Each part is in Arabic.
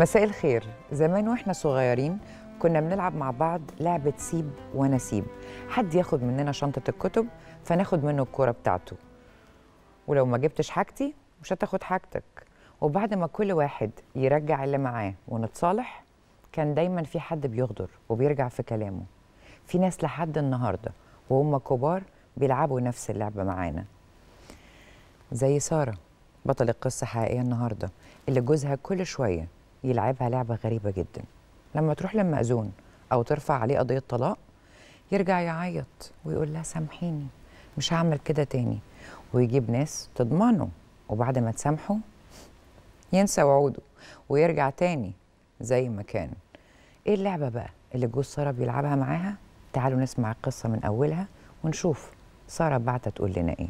مساء الخير زمان واحنا صغيرين كنا بنلعب مع بعض لعبة سيب ونسيب حد ياخد مننا شنطة الكتب فناخد منه الكورة بتاعته ولو ما جبتش حاجتي مش هتاخد حاجتك وبعد ما كل واحد يرجع اللي معاه ونتصالح كان دايما في حد بيغدر وبيرجع في كلامه في ناس لحد النهاردة وهم كبار بيلعبوا نفس اللعبة معانا زي سارة بطل القصة حقيقية النهاردة اللي جوزها كل شوية يلعبها لعبه غريبه جدا لما تروح للمأذون او ترفع عليه قضيه طلاق يرجع يعيط ويقول لها سامحيني مش هعمل كده تاني ويجيب ناس تضمنه وبعد ما تسامحه ينسى وعوده ويرجع تاني زي ما كان ايه اللعبه بقى اللي جوز ساره بيلعبها معاها تعالوا نسمع القصه من اولها ونشوف ساره بعتت تقول لنا ايه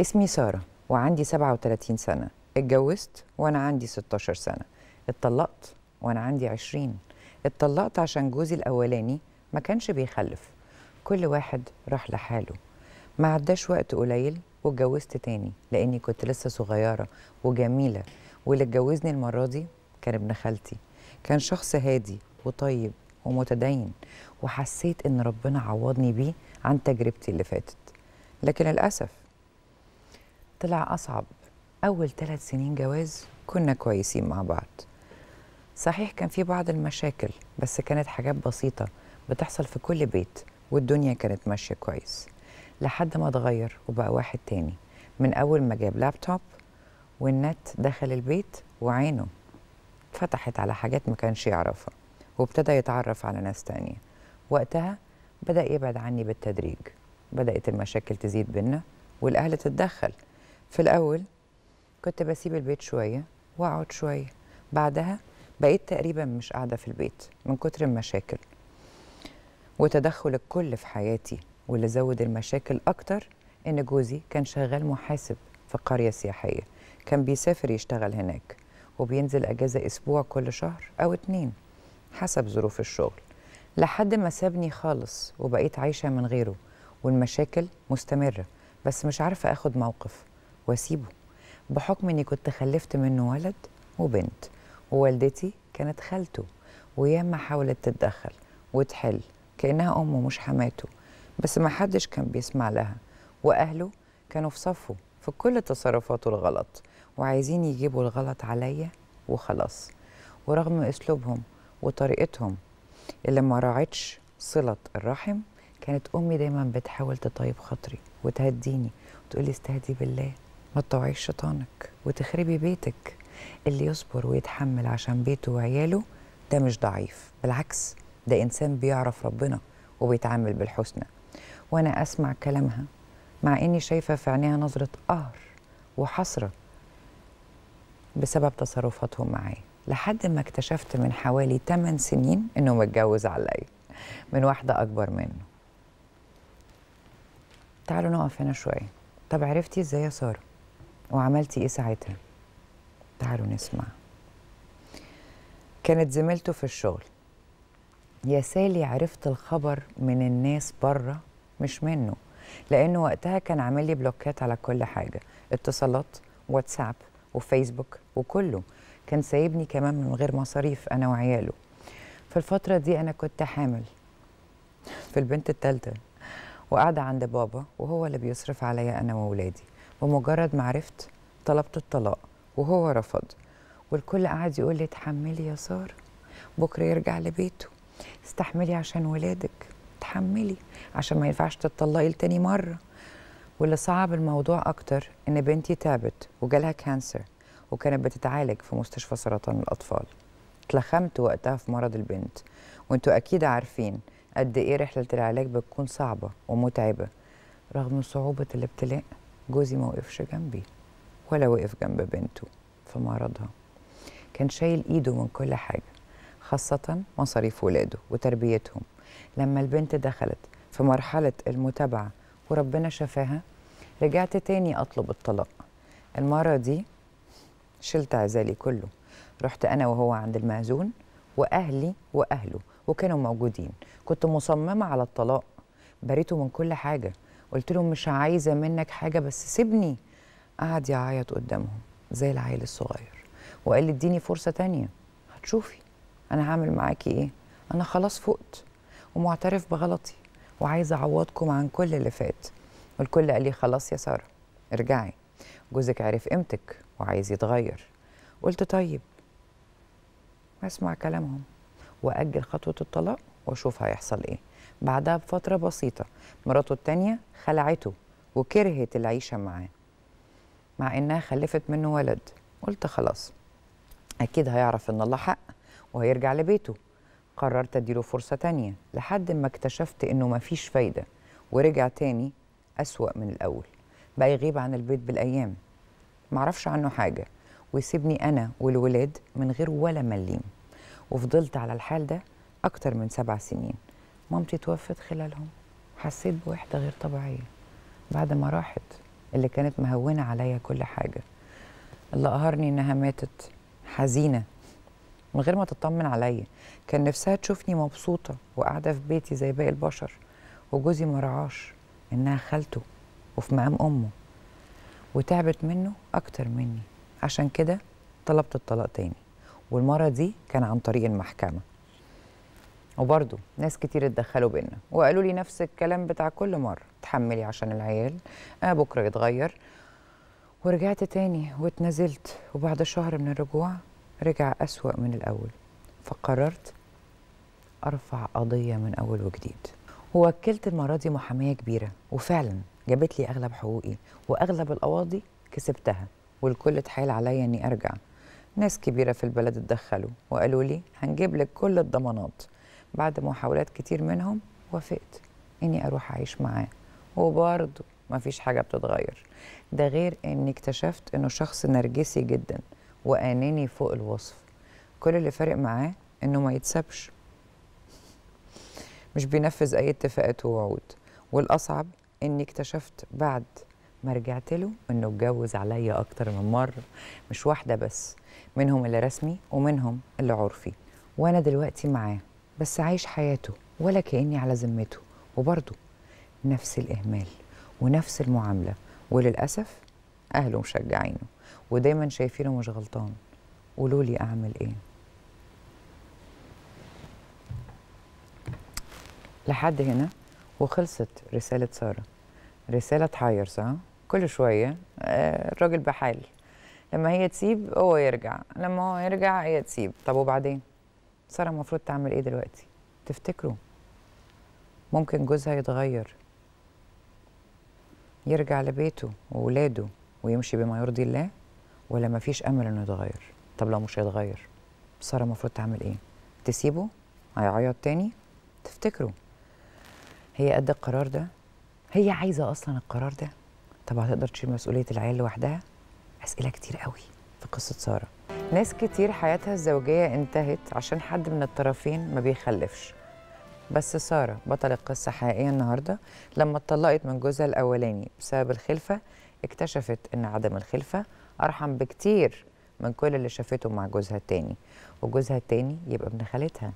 اسمي سارة وعندي 37 سنة اتجوزت وأنا عندي 16 سنة اتطلقت وأنا عندي 20 اتطلقت عشان جوزي الأولاني ما كانش بيخلف كل واحد راح لحاله ما عداش وقت قليل واتجوزت تاني لأني كنت لسه صغيرة وجميلة واللي اتجوزني المرة دي كان ابن خالتي كان شخص هادي وطيب ومتدين وحسيت إن ربنا عوضني بيه عن تجربتي اللي فاتت لكن للأسف طلع أصعب أول ثلاث سنين جواز كنا كويسين مع بعض صحيح كان في بعض المشاكل بس كانت حاجات بسيطة بتحصل في كل بيت والدنيا كانت ماشية كويس لحد ما اتغير وبقى واحد تاني من أول ما جاب لابتوب والنت دخل البيت وعينه اتفتحت على حاجات ما كانش يعرفها وابتدى يتعرف على ناس تانية وقتها بدأ يبعد عني بالتدريج بدأت المشاكل تزيد بينا والأهل تتدخل في الاول كنت بسيب البيت شويه واقعد شويه بعدها بقيت تقريبا مش قاعده في البيت من كتر المشاكل وتدخل الكل في حياتي واللي زود المشاكل اكتر ان جوزي كان شغال محاسب في قريه سياحيه كان بيسافر يشتغل هناك وبينزل اجازه اسبوع كل شهر او اتنين حسب ظروف الشغل لحد ما سابني خالص وبقيت عايشه من غيره والمشاكل مستمره بس مش عارفه اخد موقف واسيبه بحكم اني كنت خلفت منه ولد وبنت ووالدتي كانت خالته وياما حاولت تتدخل وتحل كانها امه مش حماته بس ما حدش كان بيسمع لها واهله كانوا في صفه في كل تصرفاته الغلط وعايزين يجيبوا الغلط عليا وخلاص ورغم اسلوبهم وطريقتهم اللي ما راعتش صله الرحم كانت امي دايما بتحاول تطيب خاطري وتهديني وتقولي استهدي بالله ما تطوعي شيطانك وتخربي بيتك اللي يصبر ويتحمل عشان بيته وعياله ده مش ضعيف بالعكس ده إنسان بيعرف ربنا وبيتعامل بالحسنى وأنا أسمع كلامها مع إني شايفة في عينيها نظرة قهر وحسرة بسبب تصرفاتهم معايا لحد ما اكتشفت من حوالي 8 سنين إنه متجوز عليا من واحدة أكبر منه تعالوا نقف هنا شوية طب عرفتي إزاي يا سارة وعملتي ايه ساعتها تعالوا نسمع كانت زميلته في الشغل يا سالي عرفت الخبر من الناس بره مش منه لانه وقتها كان عامل لي بلوكات على كل حاجه اتصالات واتساب وفيسبوك وكله كان سايبني كمان من غير مصاريف انا وعياله في الفتره دي انا كنت حامل في البنت الثالثه وقاعده عند بابا وهو اللي بيصرف عليا انا واولادي ومجرد ما عرفت طلبت الطلاق وهو رفض والكل قاعد يقول لي اتحملي يا ساره بكره يرجع لبيته استحملي عشان ولادك اتحملي عشان ما ينفعش تطلقي لتاني مره واللي صعب الموضوع اكتر ان بنتي تعبت وجالها كانسر وكانت بتتعالج في مستشفى سرطان الاطفال اتلخمت وقتها في مرض البنت وانتوا اكيد عارفين قد ايه رحله العلاج بتكون صعبه ومتعبه رغم صعوبه الابتلاء جوزي ما وقفش جنبي ولا وقف جنب بنته في مرضها كان شايل ايده من كل حاجه خاصه مصاريف ولاده وتربيتهم لما البنت دخلت في مرحله المتابعه وربنا شفاها رجعت تاني اطلب الطلاق المره دي شلت عزالي كله رحت انا وهو عند المعزون واهلي واهله وكانوا موجودين كنت مصممه على الطلاق بريته من كل حاجه قلت لهم مش عايزه منك حاجه بس سيبني قعد يعيط قدامهم زي العيل الصغير وقال لي اديني فرصه تانية هتشوفي انا هعمل معاكي ايه انا خلاص فقت ومعترف بغلطي وعايزه اعوضكم عن كل اللي فات والكل قال لي خلاص يا ساره ارجعي جوزك عرف قيمتك وعايز يتغير قلت طيب اسمع كلامهم واجل خطوه الطلاق واشوف هيحصل ايه بعدها بفترة بسيطة مراته التانية خلعته وكرهت العيشة معاه مع إنها خلفت منه ولد قلت خلاص أكيد هيعرف إن الله حق وهيرجع لبيته قررت أديله فرصة تانية لحد ما اكتشفت إنه مفيش فايدة ورجع تاني أسوأ من الأول بقى يغيب عن البيت بالأيام معرفش عنه حاجة ويسيبني أنا والولاد من غير ولا مليم وفضلت على الحال ده أكتر من سبع سنين مامتي توفت خلالهم حسيت بوحدة غير طبيعية بعد ما راحت اللي كانت مهونة عليا كل حاجة اللي قهرني إنها ماتت حزينة من غير ما تطمن عليا كان نفسها تشوفني مبسوطة وقاعدة في بيتي زي باقي البشر وجوزي ما رعاش إنها خالته وفي مقام أمه وتعبت منه أكتر مني عشان كده طلبت الطلاق تاني والمرة دي كان عن طريق المحكمة وبرضه ناس كتير اتدخلوا بينا وقالوا لي نفس الكلام بتاع كل مره اتحملي عشان العيال آه بكره يتغير ورجعت تاني واتنزلت وبعد شهر من الرجوع رجع أسوأ من الأول فقررت أرفع قضية من أول وجديد ووكلت المرة دي محامية كبيرة وفعلا جابت لي أغلب حقوقي وأغلب القواضي كسبتها والكل اتحايل عليا إني أرجع ناس كبيرة في البلد اتدخلوا وقالوا لي هنجيب لك كل الضمانات بعد محاولات كتير منهم وافقت اني اروح اعيش معاه وبرضه ما فيش حاجه بتتغير ده غير اني اكتشفت انه شخص نرجسي جدا واناني فوق الوصف كل اللي فارق معاه انه ما يتسابش مش بينفذ اي اتفاقات ووعود والاصعب اني اكتشفت بعد ما رجعت له انه اتجوز عليا اكتر من مره مش واحده بس منهم اللي رسمي ومنهم اللي عرفي وانا دلوقتي معاه بس عايش حياته ولا كأني على ذمته وبرضه نفس الإهمال ونفس المعاملة وللأسف أهله مشجعينه ودايما شايفينه مش غلطان قولوا لي أعمل إيه لحد هنا وخلصت رسالة سارة رسالة تحير صح؟ كل شوية آه، الراجل بحال لما هي تسيب هو يرجع لما هو يرجع هي تسيب طب وبعدين؟ ساره المفروض تعمل ايه دلوقتي تفتكروا ممكن جوزها يتغير يرجع لبيته وولاده ويمشي بما يرضي الله ولا مفيش امل انه يتغير طب لو مش هيتغير ساره المفروض تعمل ايه تسيبه هيعيط تاني تفتكروا هي قد القرار ده هي عايزه اصلا القرار ده طب هتقدر تشيل مسؤوليه العيال لوحدها اسئله كتير قوي في قصه ساره ناس كتير حياتها الزوجية انتهت عشان حد من الطرفين ما بيخلفش بس سارة بطل القصة حقيقية النهاردة لما اتطلقت من جوزها الأولاني بسبب الخلفة اكتشفت إن عدم الخلفة أرحم بكتير من كل اللي شافته مع جوزها التاني وجوزها التاني يبقى ابن خالتها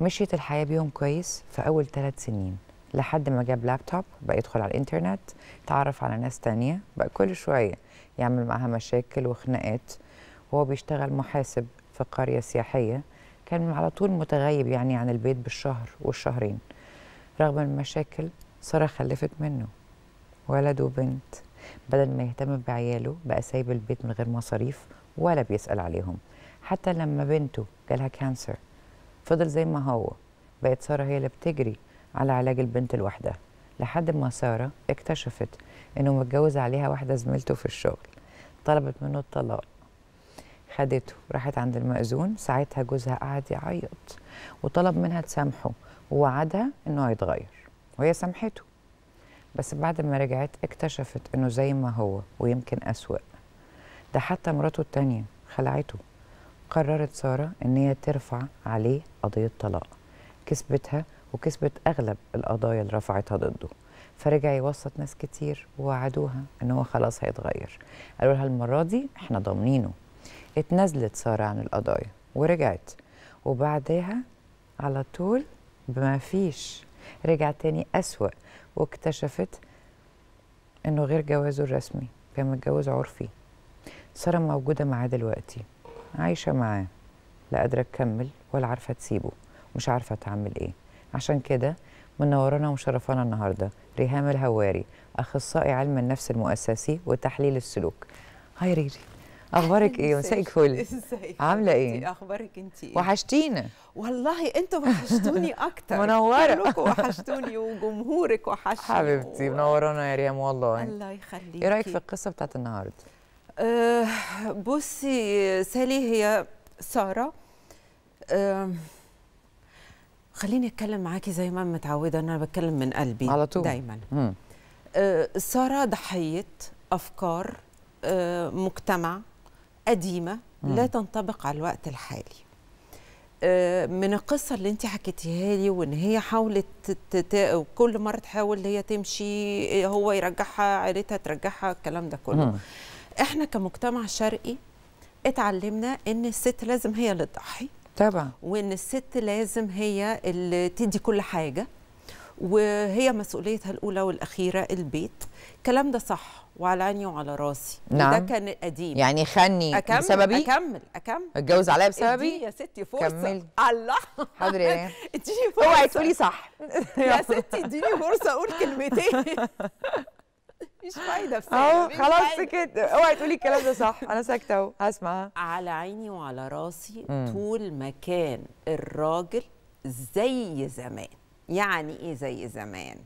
مشيت الحياة بيهم كويس في أول ثلاث سنين لحد ما جاب لابتوب بقى يدخل على الإنترنت تعرف على ناس تانية بقى كل شوية يعمل معاها مشاكل وخناقات هو بيشتغل محاسب في قرية سياحية كان على طول متغيب يعني عن البيت بالشهر والشهرين رغم المشاكل سارة خلفت منه ولد وبنت بدل ما يهتم بعياله بقى سايب البيت من غير مصاريف ولا بيسأل عليهم حتى لما بنته جالها كانسر فضل زي ما هو بقت سارة هي اللي بتجري على علاج البنت لوحدها لحد ما سارة اكتشفت انه متجوز عليها واحدة زميلته في الشغل طلبت منه الطلاق خدته راحت عند المأذون ساعتها جوزها قعد يعيط وطلب منها تسامحه ووعدها انه هيتغير وهي سامحته بس بعد ما رجعت اكتشفت انه زي ما هو ويمكن اسوأ ده حتى مراته التانية خلعته قررت سارة ان هي ترفع عليه قضية طلاق كسبتها وكسبت اغلب القضايا اللي رفعتها ضده فرجع يوسط ناس كتير ووعدوها ان هو خلاص هيتغير قالوا لها المره دي احنا ضامنينه اتنازلت ساره عن القضايا ورجعت وبعدها على طول بما فيش رجع تاني أسوأ واكتشفت إنه غير جوازه الرسمي كان متجوز عرفي سارة موجودة معاه دلوقتي عايشة معاه لا قادرة تكمل ولا عارفة تسيبه مش عارفة تعمل إيه عشان كده منورانا ومشرفانا النهاردة ريهام الهواري أخصائي علم النفس المؤسسي وتحليل السلوك هاي ريري اخبارك ايه مسائك فل عامله ايه اخبارك انت ايه وحشتينا والله انتوا وحشتوني اكتر منوره كلكم وحشتوني وجمهورك وحشني حبيبتي و... منورانا يا ريم والله الله يخليك ايه رايك في القصه بتاعت النهارده أه بصي سالي هي ساره أه خليني اتكلم معاكي زي ما انا متعوده انا بتكلم من قلبي على طول دايما أه ساره ضحيه افكار آه، مجتمع قديمه لا تنطبق على الوقت الحالي آه، من القصه اللي انت حكيتيها لي وان هي حاولت تتا... كل مره تحاول هي تمشي هو يرجعها عيلتها ترجعها الكلام ده كله مم. احنا كمجتمع شرقي اتعلمنا ان الست لازم هي اللي تضحي طبعا وان الست لازم هي اللي تدي كل حاجه وهي مسؤوليتها الاولى والاخيره البيت الكلام ده صح وعلى عيني وعلى راسي نعم ده كان القديم يعني خني أكمل بسببي اكمل اكمل اتجوز عليا بسببي يا ستي فرصه كملي الله حاضر يا اديني فرصه اوعي تقولي صح يا ستي اديني فرصه اقول كلمتين مش فايده في اهو خلاص كده اوعي تقولي الكلام ده صح انا ساكته اهو هسمع على عيني وعلى راسي مم. طول ما كان الراجل زي زمان يعني ايه زي زمان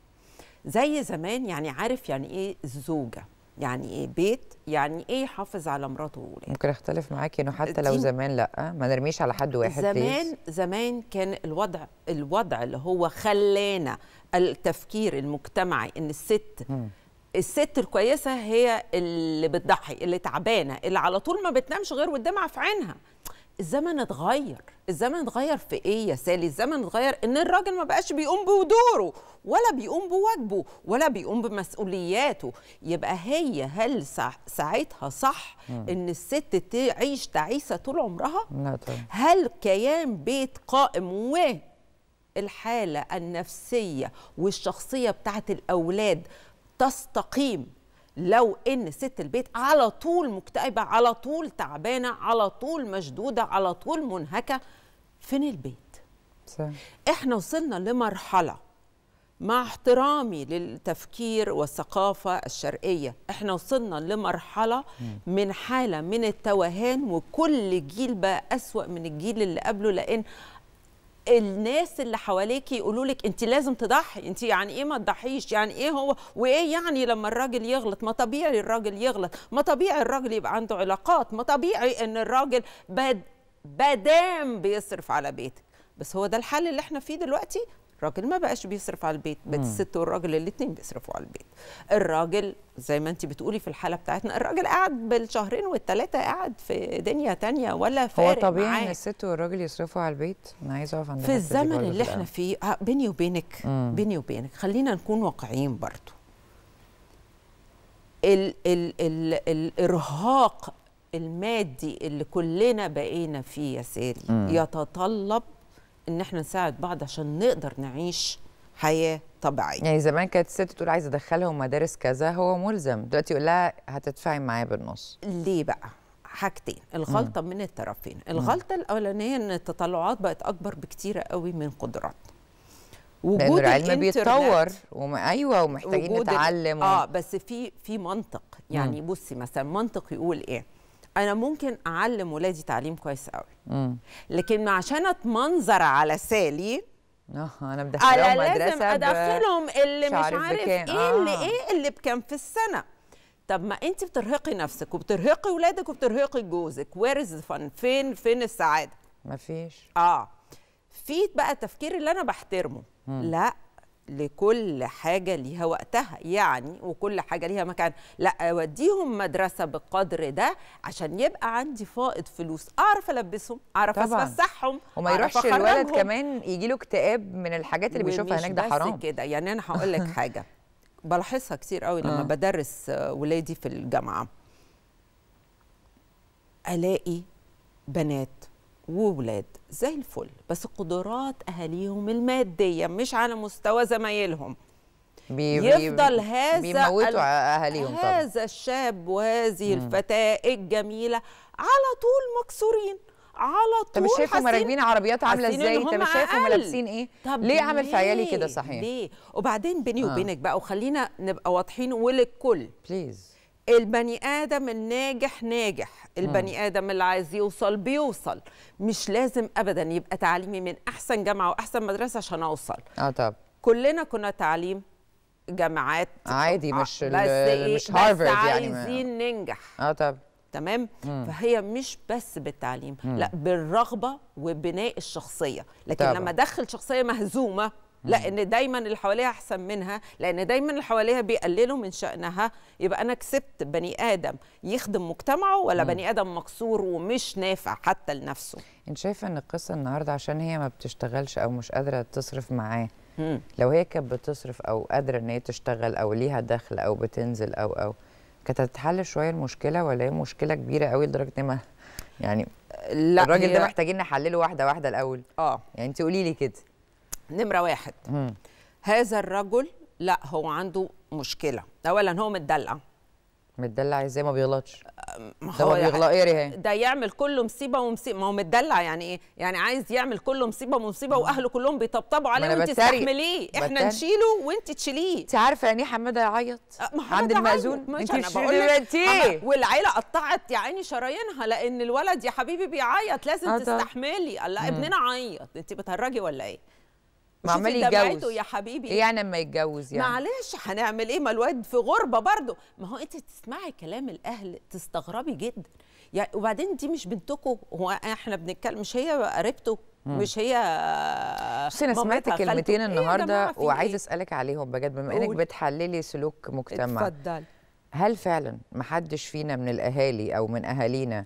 زي زمان يعني عارف يعني ايه الزوجه يعني ايه بيت يعني ايه يحافظ على مراته وولاده ممكن اختلف معاكي انه حتى لو زمان لا ما نرميش على حد واحد زمان بليز. زمان كان الوضع الوضع اللي هو خلانا التفكير المجتمعي ان الست م. الست الكويسه هي اللي بتضحي اللي تعبانه اللي على طول ما بتنامش غير والدمعه في عينها الزمن اتغير الزمن اتغير في ايه يا سالي الزمن اتغير ان الراجل ما بقاش بيقوم بدوره ولا بيقوم بواجبه ولا بيقوم بمسؤولياته يبقى هي هل ساعتها صح مم. ان الست تعيش تعيسه طول عمرها لا طبعا. هل كيان بيت قائم و الحاله النفسيه والشخصيه بتاعت الاولاد تستقيم لو ان ست البيت على طول مكتئبه على طول تعبانه على طول مشدوده على طول منهكه فين البيت صح. احنا وصلنا لمرحله مع احترامي للتفكير والثقافه الشرقيه احنا وصلنا لمرحله من حاله من التوهان وكل جيل بقى اسوا من الجيل اللي قبله لان الناس اللي حواليك يقولوا لك انت لازم تضحي انت يعني ايه ما تضحيش يعني ايه هو وايه يعني لما الراجل يغلط ما طبيعي الراجل يغلط ما طبيعي الراجل يبقى عنده علاقات ما طبيعي ان الراجل بدام بيصرف على بيتك بس هو ده الحل اللي احنا فيه دلوقتي الراجل ما بقاش بيصرف على البيت بقت الست والراجل الاثنين بيصرفوا على البيت الراجل زي ما انت بتقولي في الحاله بتاعتنا الراجل قاعد بالشهرين والثلاثه قاعد في دنيا تانية ولا فارق هو طبيعي ان الست والراجل يصرفوا على البيت انا عايزه اعرف في الزمن اللي احنا فيه آه، بيني وبينك مم. بيني وبينك خلينا نكون واقعيين برضو ال ال ال الارهاق المادي اللي كلنا بقينا فيه يا ساري يتطلب ان احنا نساعد بعض عشان نقدر نعيش حياه طبيعيه يعني زمان كانت الست تقول عايزه ادخلهم مدارس كذا هو ملزم دلوقتي يقول لها هتدفعي معايا بالنص ليه بقى حاجتين الغلطه مم. من الطرفين الغلطه الاولانيه ان التطلعات بقت اكبر بكتير قوي من قدرات وجود العلم بيتطور وم... ايوه ومحتاجين نتعلم و... اه بس في في منطق يعني مم. بصي مثلا منطق يقول ايه انا ممكن اعلم ولادي تعليم كويس قوي لكن عشان اتمنظر على سالي اه انا بدخلهم مدرسه لازم ادخلهم اللي مش عارف, عارف إيه, ايه آه. اللي ايه اللي بكام في السنه طب ما انت بترهقي نفسك وبترهقي ولادك وبترهقي جوزك وير از فن فين فين السعاده مفيش اه في بقى تفكير اللي انا بحترمه مم. لا لكل حاجة ليها وقتها يعني وكل حاجة ليها مكان لا أوديهم مدرسة بقدر ده عشان يبقى عندي فائض فلوس أعرف ألبسهم أعرف أفسحهم وما يروحش الولد كمان يجي له اكتئاب من الحاجات اللي بيشوفها هناك ده حرام كده يعني أنا هقول لك حاجة بلاحظها كتير قوي لما آه. بدرس ولادي في الجامعة ألاقي بنات وولاد زي الفل بس قدرات اهاليهم الماديه مش على مستوى زمايلهم بي يفضل بي هذا بيموتوا اهاليهم هذا طبعا. الشاب وهذه الفتاه الجميله على طول مكسورين على طول طب مش شايفهم راكبين عربيات عامله ازاي انت مش شايفهم لابسين ايه طب ليه عامل في عيالي كده صحيح ليه وبعدين بيني آه. وبينك بقى وخلينا نبقى واضحين وللكل بليز البني ادم الناجح ناجح البني ادم اللي عايز يوصل بيوصل مش لازم ابدا يبقى تعليمي من احسن جامعه واحسن مدرسه عشان اوصل اه طب كلنا كنا تعليم جامعات عادي آه، مش بس إيه مش هارفرد بس يعني عايزين يعني ننجح اه طب تمام مم. فهي مش بس بالتعليم مم. لا بالرغبه وبناء الشخصيه لكن طبعا. لما ادخل شخصيه مهزومه لان دايما اللي حواليها احسن منها لان دايما اللي حواليها بيقللوا من شانها يبقى انا كسبت بني ادم يخدم مجتمعه ولا بني ادم مكسور ومش نافع حتى لنفسه انت شايفه ان القصه النهارده عشان هي ما بتشتغلش او مش قادره تصرف معاه لو هي كانت بتصرف او قادره ان هي تشتغل او ليها دخل او بتنزل او او كانت هتتحل شويه المشكله ولا هي مشكله كبيره قوي لدرجه ان ما يعني لا الراجل ده محتاجين نحلله واحده واحده الاول اه يعني انت قولي لي كده نمرة واحد م. هذا الرجل لا هو عنده مشكلة أولا هو متدلع متدلع ازاي ما بيغلطش ما هو بيغلط يعني ايه ده يعمل كله مصيبه ومصيبه ما هو متدلع يعني ايه يعني عايز يعمل كله مصيبه ومصيبه واهله كلهم بيطبطبوا عليه وانت تستحمليه احنا نشيله وانت تشيليه انت عارفه يعني إيه حماده يعيط أه، عند المأذون انت دلوقتي والعيله قطعت يا عيني شرايينها لان الولد يا حبيبي بيعيط لازم آه، تستحملي الله ابننا عيط انت بتهرجي ولا ايه ما عمال يتجوز يا حبيبي ايه يعني اما يتجوز يعني معلش هنعمل ايه ما الواد في غربه برضه ما هو انت تسمعي كلام الاهل تستغربي جدا يعني وبعدين دي مش بنتكم هو احنا بنتكلم مش هي قريبته مش هي بس انا سمعت كلمتين إيه النهارده إيه وعايزه اسالك عليهم بجد بما انك بتحللي سلوك مجتمع اتفضل هل فعلا محدش فينا من الاهالي او من اهالينا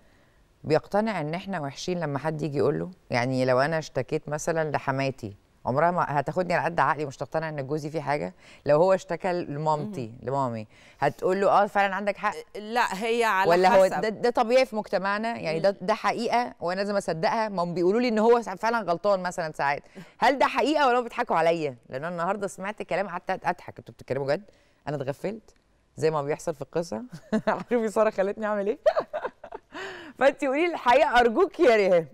بيقتنع ان احنا وحشين لما حد يجي يقول له يعني لو انا اشتكيت مثلا لحماتي عمرها ما هتاخدني على قد عقلي مش تقتنع ان جوزي فيه حاجه لو هو اشتكى لمامتي لمامي هتقول له اه فعلا عندك حق لا هي على ولا حسب ولا هو ده, ده طبيعي في مجتمعنا يعني ده ده حقيقه وانا لازم اصدقها ما هم بيقولوا لي ان هو فعلا غلطان مثلا ساعات هل ده حقيقه ولا بيضحكوا عليا لان انا النهارده سمعت كلام قعدت اضحك انتوا بتتكلموا جد انا اتغفلت زي ما بيحصل في القصه عارف ساره خلتني اعمل ايه فانت قولي الحقيقه ارجوك يا ريهام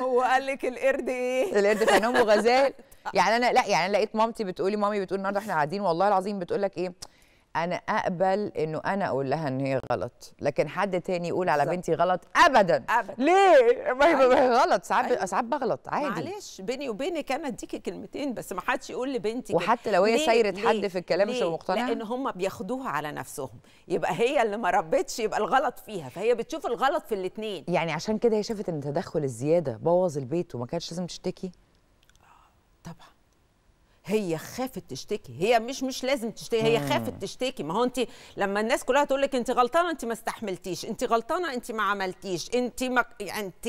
هو قال لك القرد ايه القرد كان غزال يعني انا لا يعني انا لقيت مامتي بتقولي مامي بتقول النهارده احنا قاعدين والله العظيم بتقول لك ايه انا اقبل انه انا اقول لها ان هي غلط لكن حد تاني يقول على بنتي غلط ابدا ابدا ليه ما هي أيوة. غلط ساعات أيوة. ساعات بغلط عادي معلش بيني وبينك انا اديكي كلمتين بس ما حدش يقول لبنتي وحتى لو هي سايره حد في الكلام مش مقتنعه لان هم بياخدوها على نفسهم يبقى هي اللي ما ربتش يبقى الغلط فيها فهي بتشوف الغلط في الاثنين يعني عشان كده هي شافت ان التدخل الزياده بوظ البيت وما كانتش لازم تشتكي آه، طبعا هي خافت تشتكي هي مش مش لازم تشتكي هي خافت تشتكي ما هو انت لما الناس كلها تقول لك انت غلطانه انت ما استحملتيش انت غلطانه انت ما عملتيش انت ما انت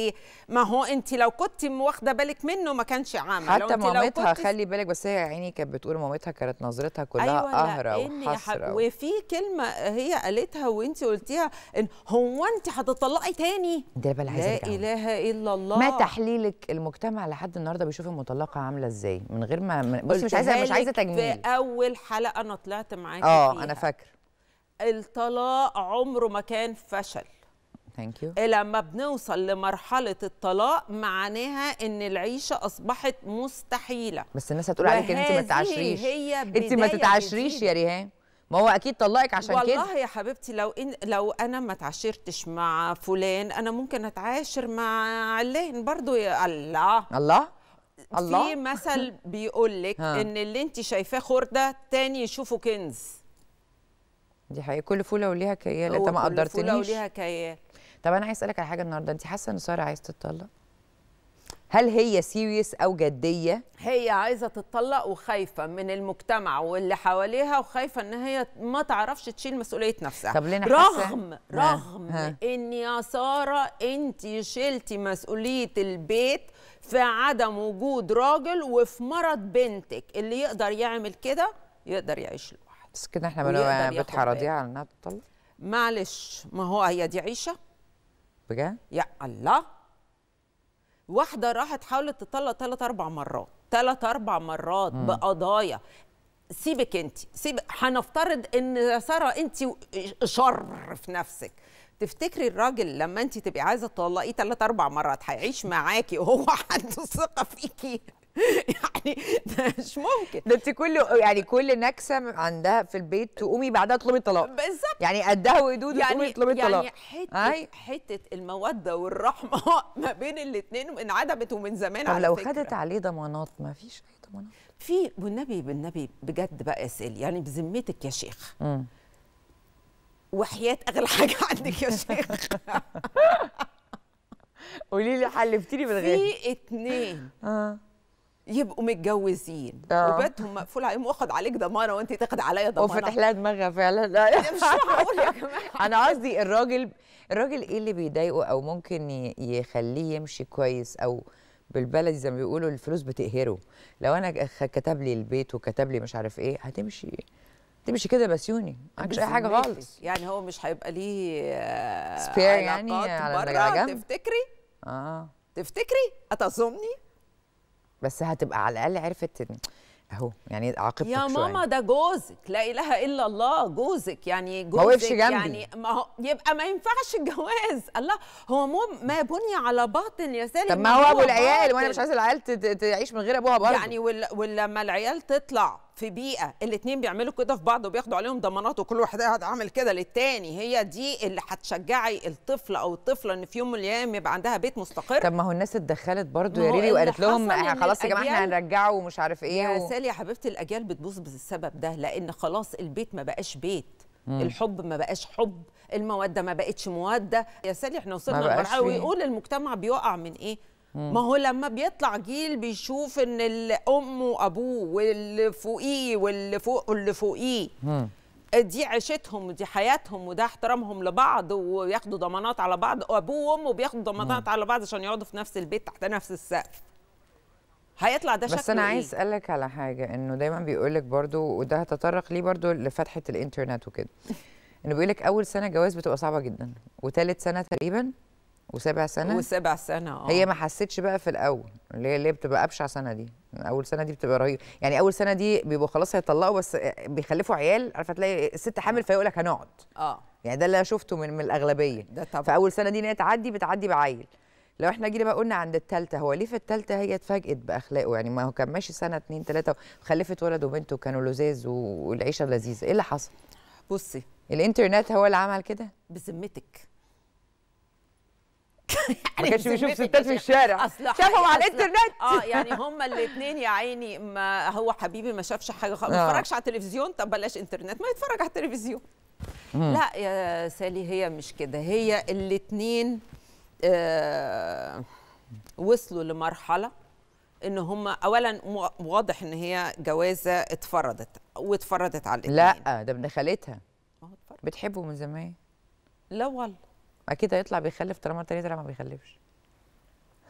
ما هو انت لو كنت واخده بالك منه ما كانش عامل حتى مامتها كنت... خلي بالك بس هي عيني كانت بتقول مامتها كانت نظرتها كلها أيوة قهره وحسره حب... وفي كلمه هي قالتها وانت قلتيها ان هو انت هتطلقي تاني ده بقى لا اله الا الله ما تحليلك المجتمع لحد النهارده بيشوف المطلقه عامله ازاي من غير ما بص بس مش عايزه مش عايزه تجميل في اول حلقه انا طلعت معاكي اه انا فاكره الطلاق عمره ما كان فشل ثانك يو لما بنوصل لمرحله الطلاق معناها ان العيشه اصبحت مستحيله بس الناس هتقول عليك انت ما تتعشريش انت ما تتعشريش يا ريهام ما هو اكيد طلقك عشان والله كده والله يا حبيبتي لو إن لو انا ما تعاشرتش مع فلان انا ممكن اتعاشر مع علان برضو يا الله الله الله. في مثل بيقول لك ان اللي انت شايفاه خرده تاني يشوفه كنز دي حقيقة كل فوله وليها كيال انت ما قدرتنيش كل فوله وليها كيال طب انا عايز اسالك على حاجه النهارده انت حاسه ان ساره عايزه تتطلق هل هي سيريس او جديه هي عايزه تتطلق وخايفه من المجتمع واللي حواليها وخايفه ان هي ما تعرفش تشيل مسؤوليه نفسها طب لنا رغم رغم ها. ان يا ساره انت شلتي مسؤوليه البيت في عدم وجود راجل وفي مرض بنتك اللي يقدر يعمل كده يقدر يعيش لوحده بس كده احنا بنتحرضيها على انها تطلق معلش ما هو هي دي عيشه بجد يا الله واحده راحت حاولت تطلق ثلاث اربع مرات ثلاث اربع مرات بقضايا سيبك انت سيب هنفترض ان يا ساره انت شر في نفسك تفتكري الراجل لما انت تبقي عايزه تطلقيه ثلاث اربع مرات هيعيش معاكي وهو عنده ثقه فيكي يعني ده مش ممكن ده انت كل يعني كل نكسه عندها في البيت تقومي بعدها تطلبي الطلاق بالظبط يعني قدها وقدود يعني تقومي تطلبي الطلاق يعني حته حته الموده والرحمه ما بين الاثنين انعدمت ومن زمان طب على لو فكرة. خدت عليه ضمانات ما فيش اي ضمانات في والنبي بالنبي بجد بقى اسال يعني بذمتك يا شيخ امم وحياه اغلى حاجه عندك يا شيخ قولي لي حلفتيني من غير في اتنين اه يبقوا متجوزين آه. وبيتهم مقفول عليهم واخد عليك ضمانه وانت تاخد عليا ضمانه وفتح لها دماغها فعلا لا مش هقول يا جماعه انا قصدي الراجل الراجل ايه اللي بيضايقه او ممكن يخليه يمشي كويس او بالبلدي زي ما بيقولوا الفلوس بتقهره لو انا كتب لي البيت وكتب لي مش عارف ايه هتمشي تمشي كده بسيوني معكش اي حاجه خالص يعني هو مش هيبقى ليه سبير آه، يعني على جنب تفتكري اه تفتكري اتظني بس هتبقى على الاقل عرفت اهو يعني عاقبتك يا ماما ده جوزك لا اله الا الله جوزك يعني جوزك ما جنبي يعني ما هو يبقى ما ينفعش الجواز الله هو مو ما بني على باطل يا سالم طب ما هو ابو العيال وانا مش عايزه العيال تعيش من غير ابوها برضه يعني ولما العيال تطلع في بيئه الاثنين بيعملوا كده في بعض وبياخدوا عليهم ضمانات وكل واحد قاعد عامل كده للتاني هي دي اللي هتشجعي الطفل او الطفله ان في يوم من الايام يبقى عندها بيت مستقر طب ما هو الناس اتدخلت برضو يا ريلي وقالت لهم خلاص يا جماعه احنا هنرجعه ومش عارف ايه يا و... سالي يا حبيبتي الاجيال بتبوظ بالسبب ده لان خلاص البيت ما بقاش بيت مم. الحب ما بقاش حب الموده ما بقتش موده يا سالي احنا وصلنا لمرحله ويقول المجتمع بيقع من ايه ما هو لما بيطلع جيل بيشوف ان الام وابوه واللي فوقيه واللي فوق واللي فوقيه دي عيشتهم ودي حياتهم وده احترامهم لبعض وياخدوا ضمانات على بعض ابوه وامه بياخدوا ضمانات على بعض عشان يقعدوا في نفس البيت تحت نفس السقف هيطلع ده شكله بس انا إيه؟ عايز اسالك على حاجه انه دايما بيقول لك برده وده هتطرق ليه برده لفتحه الانترنت وكده انه بيقول لك اول سنه جواز بتبقى صعبه جدا وثالث سنه تقريبا وسابع سنه وسابع سنه اه هي ما حسيتش بقى في الاول اللي هي اللي بتبقى ابشع سنه دي اول سنه دي بتبقى رهيبه يعني اول سنه دي بيبقوا خلاص هيطلقوا بس بيخلفوا عيال عارفه تلاقي الست حامل فيقول لك هنقعد اه يعني ده اللي انا شفته من, من الاغلبيه ده طبعا فاول سنه دي ان هي تعدي بتعدي بعيل لو احنا جينا بقى قلنا عند الثالثه هو ليه في الثالثه هي اتفاجئت باخلاقه يعني ما هو كان ماشي سنه اتنين ثلاثه خلفت ولد وبنت وكانوا لزاز والعيشه لذيذه ايه اللي حصل بصي الانترنت هو اللي عمل كده بذمتك يعني ما كانش بيشوف ستات في الشارع شافهم على الانترنت اه يعني هما الاثنين يا عيني ما هو حبيبي ما شافش حاجه خالص ما آه. اتفرجش على التلفزيون طب بلاش انترنت ما يتفرج على التلفزيون لا يا سالي هي مش كده هي الاثنين آه وصلوا لمرحله ان هما اولا واضح ان هي جوازه اتفرضت واتفرضت على الاثنين لا ده ابن خالتها بتحبه من زمان لا والله اكيد هيطلع بيخلف طالما تاني طلع ما بيخلفش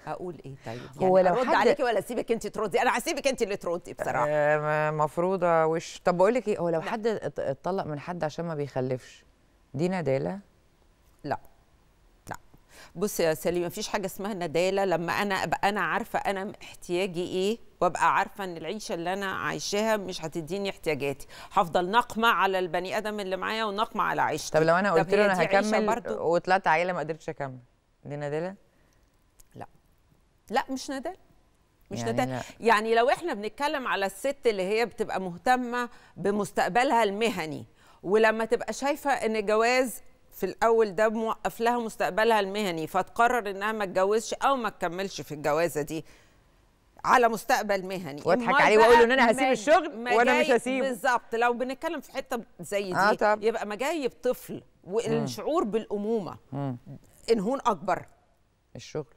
اقول ايه طيب يعني هو لو ارد حد... عليكي ولا اسيبك انت تردي انا هسيبك انت اللي تردي بصراحه المفروض آه وش طب بقول لك ايه هو لو لا. حد اتطلق من حد عشان ما بيخلفش دي نداله لا بص يا سليم مفيش حاجه اسمها نداله لما انا ابقى انا عارفه انا احتياجي ايه وابقى عارفه ان العيشه اللي انا عايشاها مش هتديني احتياجاتي هفضل نقمة على البني ادم اللي معايا ونقمة على عيشتي طب لو انا قلت له انا هكمل وطلعت عيله ما قدرتش اكمل دي نداله لا لا مش نداله مش يعني يعني لو احنا بنتكلم على الست اللي هي بتبقى مهتمه بمستقبلها المهني ولما تبقى شايفه ان الجواز في الاول ده موقف لها مستقبلها المهني فتقرر انها ما تتجوزش او ما تكملش في الجوازه دي على مستقبل مهني واضحك عليه واقول له ان انا هسيب الشغل وانا مش هسيبه بالظبط لو بنتكلم في حته زي آه، دي آه طب. يبقى مجايب طفل والشعور بالامومه انهون اكبر الشغل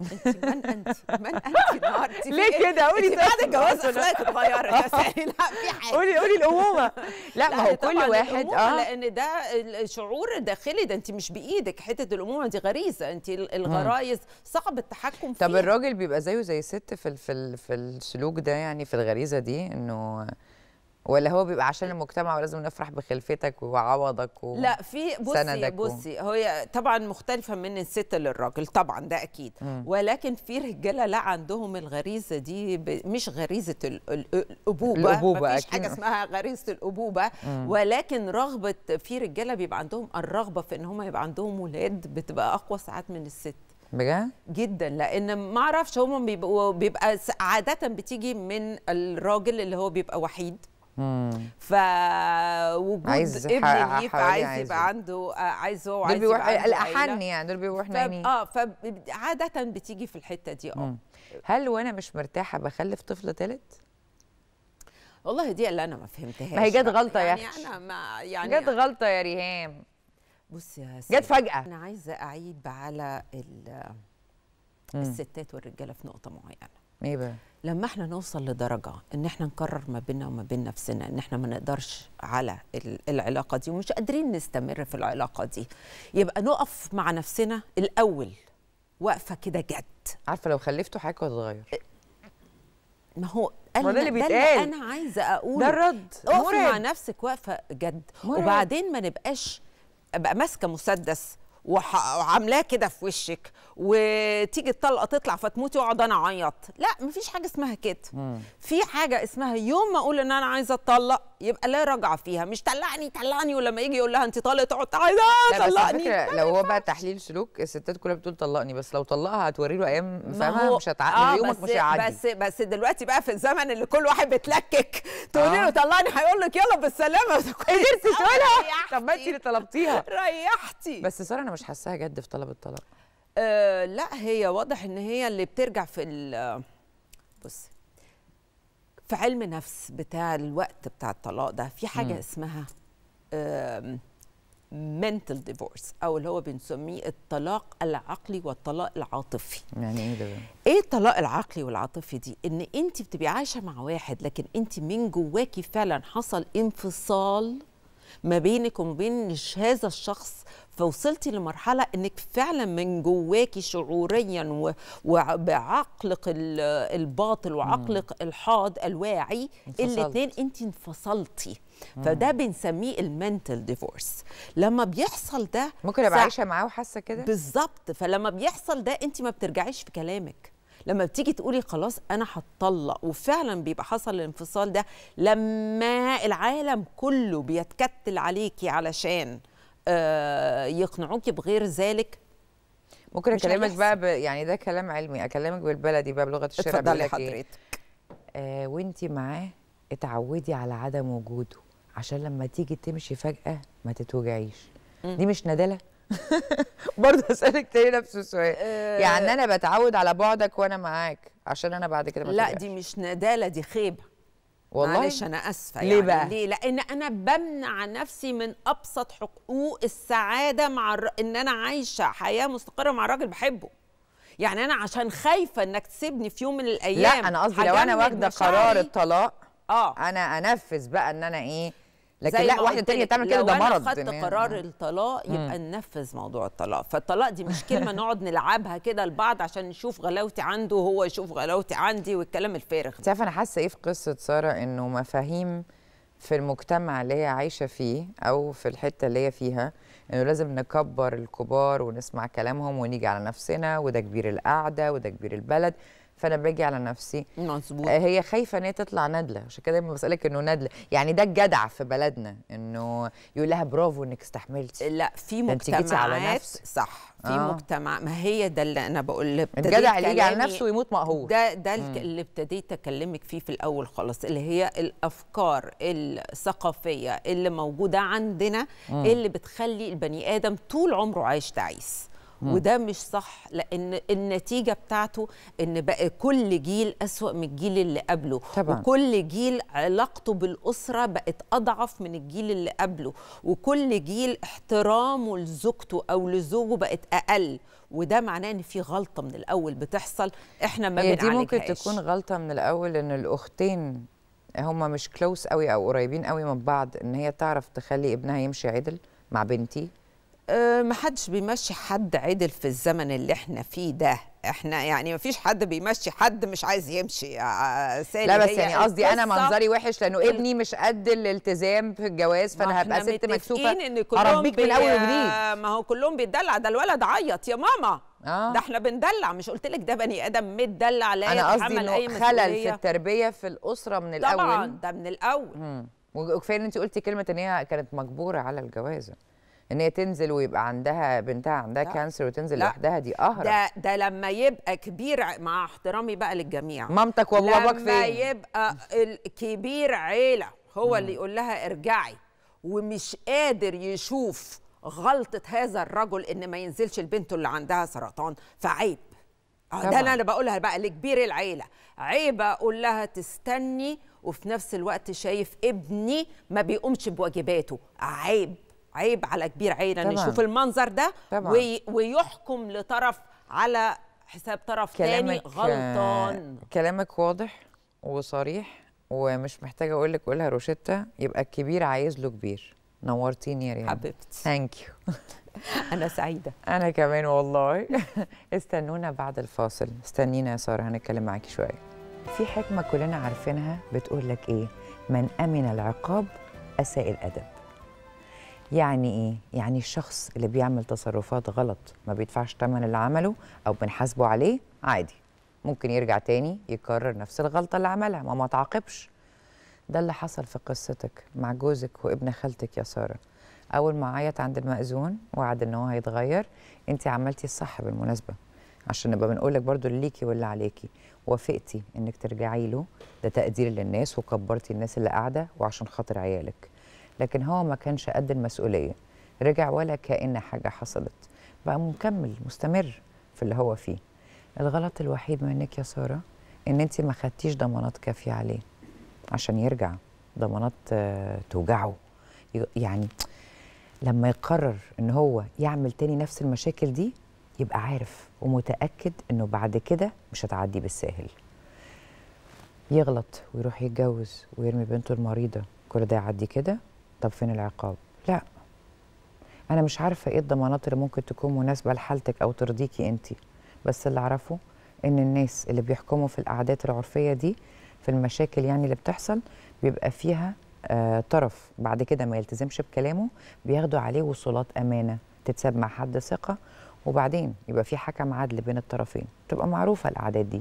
انت من انت من انت النهارده ليه ايه؟ كده قولي طيب. بعد الجواز اخلاقك اتغيرت بس يعني لا في حاجه قولي قولي الامومه لا ما هو كل واحد اه لان ده شعور داخلي ده انت مش بايدك حته الامومه دي غريزه انت الغرايز صعب التحكم فيها طب الراجل بيبقى زيه زي الست في في في السلوك ده يعني في الغريزه دي انه ولا هو بيبقى عشان المجتمع ولازم نفرح بخلفتك وعوضك و... لا في بصي بصي و... هي طبعا مختلفه من الست للراجل طبعا ده اكيد م. ولكن في رجاله لا عندهم الغريزه دي ب... مش غريزه ال... ال... الابوبه الابوبه مفيش أكيد. حاجه اسمها غريزه الابوبه م. ولكن رغبه في رجاله بيبقى عندهم الرغبه في ان هم يبقى عندهم ولاد بتبقى اقوى ساعات من الست بجد؟ جدا لان ما اعرفش هم بيبقوا بيبقى عاده بتيجي من الراجل اللي هو بيبقى وحيد ف وجود ابن ليف عايز يبقى عنده آه، عايز هو عايز بيروح الاحن يعني دول بيروح نايمين اه فعاده بتيجي في الحته دي اه هل وانا مش مرتاحه بخلف طفل ثالث؟ والله دي اللي انا ما فهمتهاش ما هي جت غلطه يعني يا اخي يعني انا ما يعني جت غلطه يا ريهام بصي يا سيدي جت فجاه انا عايزه اعيب على الستات والرجاله في نقطه معينه ايه بقى لما احنا نوصل لدرجه ان احنا نقرر ما بيننا وما بين نفسنا ان احنا ما نقدرش على العلاقه دي ومش قادرين نستمر في العلاقه دي يبقى نقف مع نفسنا الاول واقفه كده جد عارفه لو خلفتوا حاجه هتتغير إيه؟ ما هو انا ده اللي بيتقال انا عايزه اقول ده الرد اقف مع نفسك واقفه جد مرد. وبعدين ما نبقاش ابقى ماسكه مسدس وعاملاه كده في وشك وتيجي الطلقه تطلع فتموتي واقعد انا اعيط لا مفيش حاجه اسمها كده في حاجه اسمها يوم ما اقول ان انا عايزه اتطلق يبقى لا رجعه فيها مش طلقني طلقني ولما يجي يقول لها انت طالقه تقعد عايزه طلقني لو هو بقى تحليل سلوك الستات كلها بتقول طلقني بس لو طلقها هتوري له ايام فاهمه مش هتعقل آه يومك مش هيعدي بس بس دلوقتي بقى في الزمن اللي كل واحد بتلكك تقولي له آه. طلقني هيقول لك يلا بالسلامه قدرتي تقولها آه، طب ما انت اللي طلبتيها ريحتي بس ساره انا مش حاساها جد في طلب الطلاق أه لا هي واضح ان هي اللي بترجع في بصي في علم نفس بتاع الوقت بتاع الطلاق ده في حاجه م. اسمها منتل ديفورس او اللي هو بنسميه الطلاق العقلي والطلاق العاطفي يعني ايه ده ايه الطلاق العقلي والعاطفي دي ان انت بتبقي عايشه مع واحد لكن انت من جواكي فعلا حصل انفصال ما بينك وما بين هذا الشخص فوصلتي لمرحله انك فعلا من جواكي شعوريا وبعقلك الباطل وعقلك الحاد الواعي الاثنين انت انفصلتي فده بنسميه المنتل ديفورس لما بيحصل ده ممكن ابقى عايشه معاه وحاسه كده بالظبط فلما بيحصل ده انت ما بترجعيش في كلامك لما بتيجي تقولي خلاص انا هتطلق وفعلا بيبقى حصل الانفصال ده لما العالم كله بيتكتل عليكي علشان آه، يقنعوك بغير ذلك ممكن اكلمك بقى ب... يعني ده كلام علمي اكلمك بالبلدي بقى بلغه الشارع اتفضلي إيه؟ حضرتك آه وانت معاه اتعودي على عدم وجوده عشان لما تيجي تمشي فجاه ما تتوجعيش دي مش ندله برضه اسالك تاني نفس السؤال آه. يعني انا بتعود على بعدك وانا معاك عشان انا بعد كده ما لا دي مش نداله دي خيبه والله معلش انا اسفه يعني ليه بقى؟ ليه؟ لان انا بمنع نفسي من ابسط حقوق السعاده مع الر... ان انا عايشه حياه مستقره مع راجل بحبه يعني انا عشان خايفه انك تسيبني في يوم من الايام لا انا قصدي لو انا واخده قرار الطلاق اه انا انفذ بقى ان انا ايه لكن لا واحده تانية تعمل كده ده مرض لو خدت قرار الطلاق يبقى مم. ننفذ موضوع الطلاق فالطلاق دي مش كلمه نقعد نلعبها كده لبعض عشان نشوف غلاوتي عنده وهو يشوف غلاوتي عندي والكلام الفارغ ده تعرف انا حاسه ايه في قصه ساره انه مفاهيم في المجتمع اللي هي عايشه فيه او في الحته اللي هي فيها انه لازم نكبر الكبار ونسمع كلامهم ونيجي على نفسنا وده كبير القعده وده كبير البلد فانا باجي على نفسي مظبوط آه، هي خايفه ان هي تطلع ندله عشان كده دايما بسالك انه ندله يعني ده الجدع في بلدنا انه يقول لها برافو انك استحملتي لا في مجتمعات على نفسك صح في آه. مجتمع ما هي ده اللي انا بقول لك الجدع اللي يجي على نفسه ويموت مقهور ده ده اللي ابتديت اكلمك فيه في الاول خالص اللي هي الافكار الثقافيه اللي موجوده عندنا م. اللي بتخلي البني ادم طول عمره عايش تعيس وده مش صح لان النتيجه بتاعته ان بقى كل جيل اسوا من الجيل اللي قبله طبعا. وكل جيل علاقته بالاسره بقت اضعف من الجيل اللي قبله وكل جيل احترامه لزوجته او لزوجه بقت اقل وده معناه ان في غلطه من الاول بتحصل احنا ما هي دي ممكن تكون غلطه من الاول ان الاختين هما مش كلوس قوي او قريبين قوي من بعض ان هي تعرف تخلي ابنها يمشي عدل مع بنتي أه، ما حدش بيمشي حد عدل في الزمن اللي احنا فيه ده احنا يعني ما فيش حد بيمشي حد مش عايز يمشي آه، سالي لا بس يعني قصدي انا منظري وحش لانه ابني مش قد الالتزام في الجواز فانا هبقى ست مكسوفه اربيك من اول وجديد ما هو كلهم بيتدلع ده الولد عيط يا ماما آه. ده احنا بندلع مش قلت لك ده بني ادم متدلع لا انا قصدي انه خلل في التربيه في الاسره من الاول طبعا ده من الاول وكفايه ان انت قلتي كلمه ان هي كانت مجبوره على الجواز ان هي تنزل ويبقى عندها بنتها عندها لا. كانسر وتنزل لا. لوحدها دي قهر ده ده لما يبقى كبير مع احترامي بقى للجميع مامتك وباباك فين لما يبقى الكبير عيله هو اللي يقول لها ارجعي ومش قادر يشوف غلطه هذا الرجل ان ما ينزلش البنت اللي عندها سرطان فعيب آه، طبعا. ده انا بقولها بقى لكبير العيله عيب اقول لها تستني وفي نفس الوقت شايف ابني ما بيقومش بواجباته عيب عيب على كبير عينا طبعًا. يشوف المنظر ده طبعًا. وي ويحكم لطرف على حساب طرف ثاني آه، غلطان كلامك واضح وصريح ومش محتاجه اقول لك قولها روشيتا يبقى الكبير عايز له كبير نورتيني يا ريان حبيبتي ثانك يو انا سعيده انا كمان والله استنونا بعد الفاصل استنينا يا ساره هنتكلم معاكي شويه في حكمه كلنا عارفينها بتقول لك ايه من امن العقاب اساء الادب يعني ايه؟ يعني الشخص اللي بيعمل تصرفات غلط ما بيدفعش ثمن اللي عمله او بنحاسبه عليه عادي ممكن يرجع تاني يكرر نفس الغلطه اللي عملها ما ما تعاقبش ده اللي حصل في قصتك مع جوزك وابن خالتك يا ساره اول ما عيط عند المأذون وعد ان هو هيتغير انت عملتي الصح بالمناسبه عشان نبقى بنقول لك برضو اللي ليكي واللي عليكي وافقتي انك ترجعي له ده تقدير للناس وكبرتي الناس اللي قاعده وعشان خاطر عيالك لكن هو ما كانش قد المسؤوليه رجع ولا كأن حاجه حصلت بقى مكمل مستمر في اللي هو فيه الغلط الوحيد منك يا ساره ان انت ما خدتيش ضمانات كافيه عليه عشان يرجع ضمانات آه، توجعه يعني لما يقرر ان هو يعمل تاني نفس المشاكل دي يبقى عارف ومتاكد انه بعد كده مش هتعدي بالساهل يغلط ويروح يتجوز ويرمي بنته المريضه كل ده يعدي كده طب فين العقاب لا انا مش عارفه ايه الضمانات اللي ممكن تكون مناسبه لحالتك او ترضيكي انت بس اللي اعرفه ان الناس اللي بيحكموا في الاعداد العرفيه دي في المشاكل يعني اللي بتحصل بيبقى فيها آه طرف بعد كده ما يلتزمش بكلامه بياخدوا عليه وصولات امانه تتساب مع حد ثقه وبعدين يبقى في حكم عدل بين الطرفين تبقى معروفه الاعداد دي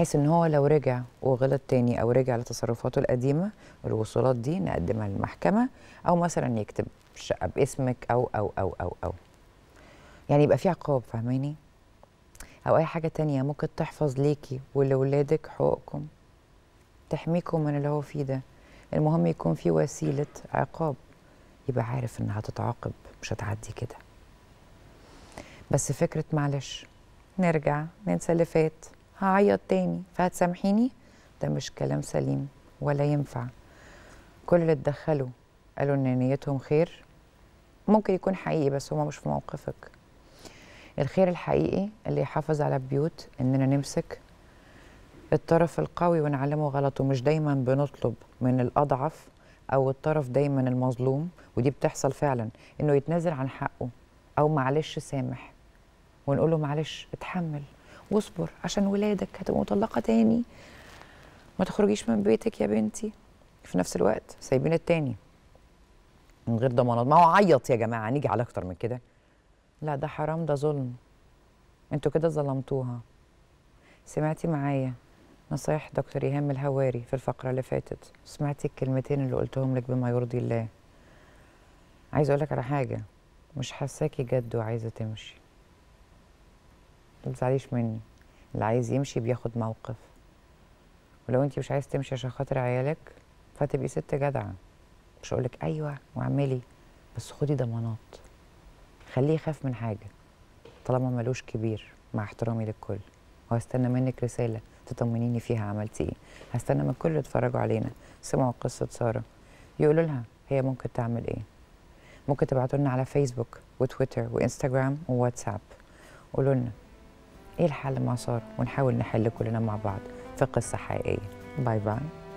بحيث ان هو لو رجع وغلط تاني او رجع لتصرفاته القديمه الوصولات دي نقدمها للمحكمه او مثلا يكتب شقه باسمك او او او او او يعني يبقى في عقاب فاهماني او اي حاجه تانية ممكن تحفظ ليكي ولولادك حقوقكم تحميكم من اللي هو فيه ده المهم يكون في وسيله عقاب يبقى عارف انها تتعاقب مش هتعدي كده بس فكره معلش نرجع ننسى اللي فات هعيط تاني فهتسامحيني ده مش كلام سليم ولا ينفع كل اللي اتدخلوا قالوا ان نيتهم خير ممكن يكون حقيقي بس هما مش في موقفك الخير الحقيقي اللي يحافظ على البيوت اننا نمسك الطرف القوي ونعلمه غلطه مش دايما بنطلب من الاضعف او الطرف دايما المظلوم ودي بتحصل فعلا انه يتنازل عن حقه او معلش سامح ونقول له معلش اتحمل واصبر عشان ولادك هتبقى مطلقه تاني ما تخرجيش من بيتك يا بنتي في نفس الوقت سايبين التاني من غير ضمانات ما هو عيط يا جماعه نيجي على اكتر من كده لا ده حرام ده ظلم انتوا كده ظلمتوها سمعتي معايا نصايح دكتور ايهام الهواري في الفقره اللي فاتت سمعتي الكلمتين اللي قلتهم لك بما يرضي الله عايزه اقول لك على حاجه مش حساكي جد وعايزه تمشي ما تزعليش مني اللي عايز يمشي بياخد موقف ولو انت مش عايز تمشي عشان خاطر عيالك فتبقي ست جدعه مش هقولك ايوه واعملي بس خدي ضمانات خليه يخاف من حاجه طالما ملوش كبير مع احترامي للكل وهستنى منك رساله تطمنيني فيها عملتي ايه هستنى من الكل يتفرجوا علينا سمعوا قصه ساره يقولوا لها هي ممكن تعمل ايه ممكن تبعتوا لنا على فيسبوك وتويتر وانستغرام وواتساب قولوا لنا ايه الحل مع ساره ونحاول نحل كلنا مع بعض في قصه حقيقيه باي باي